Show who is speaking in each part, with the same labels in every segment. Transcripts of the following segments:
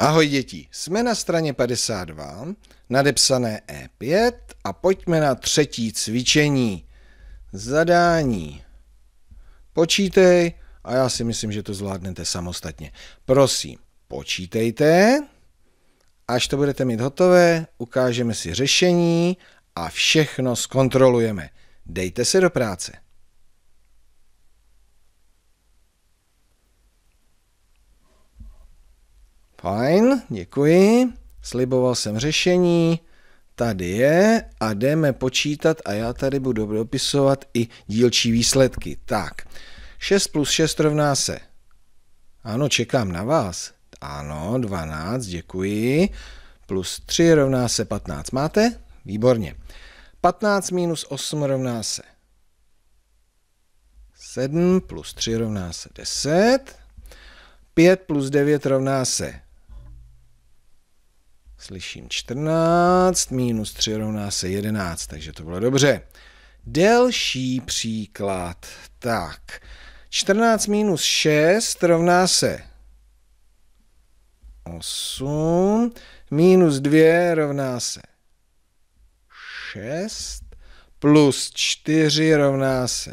Speaker 1: Ahoj děti, jsme na straně 52, nadepsané E5 a pojďme na třetí cvičení. Zadání. Počítej a já si myslím, že to zvládnete samostatně. Prosím, počítejte. Až to budete mít hotové, ukážeme si řešení a všechno zkontrolujeme. Dejte se do práce. Fajn, děkuji. Sliboval jsem řešení. Tady je a jdeme počítat a já tady budu dopisovat i dílčí výsledky. Tak, 6 plus 6 rovná se. Ano, čekám na vás. Ano, 12, děkuji. Plus 3 rovná se 15. Máte? Výborně. 15 minus 8 rovná se 7, plus 3 rovná se 10. 5 plus 9 rovná se slyším 14, minus 3 rovná se 11, takže to bylo dobře. Delší příklad. Tak, 14 minus 6 rovná se 8, minus 2 rovná se 6, plus 4 rovná se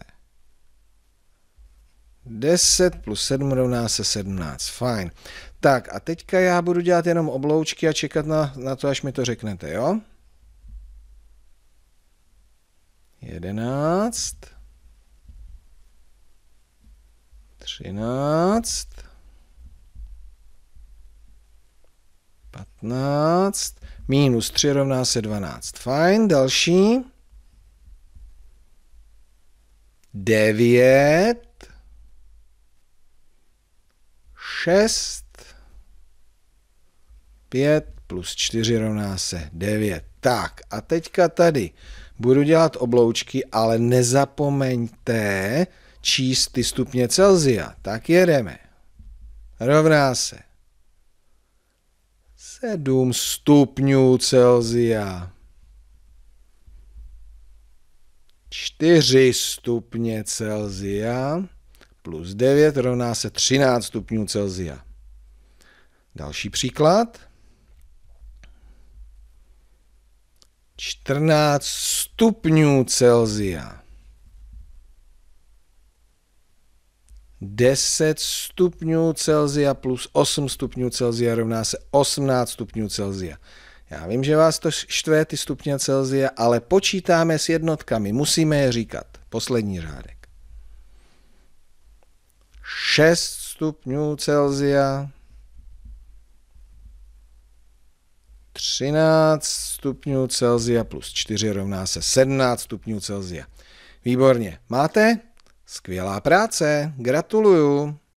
Speaker 1: 10 plus 7 rovná se 17. Fajn. Tak a teďka já budu dělat jenom obloučky a čekat na, na to, až mi to řeknete, jo? Jedenáct. Třináct. Patnáct. Minus tři rovná se dvanáct. Fajn, další. Devět. Šest. 5 plus 4 rovná se 9. Tak a teďka tady budu dělat obloučky, ale nezapomeňte číst ty stupně Celzia. Tak jedeme. Rovná se 7 stupňů Celzia. 4 stupně Celzia plus 9 rovná se 13 stupňů Celzia. Další příklad. 14 stupňů Celzia. 10 stupňů Celzia plus 8 stupňů Celzia rovná se 18 stupňů Celzia. Já vím, že vás to štve ty stupně Celzia, ale počítáme s jednotkami, musíme je říkat. Poslední řádek. 6 stupňů Celzia, 13 stupňů Celzia plus 4 rovná se 17 stupňů Celzia. Výborně. Máte? Skvělá práce. Gratuluju.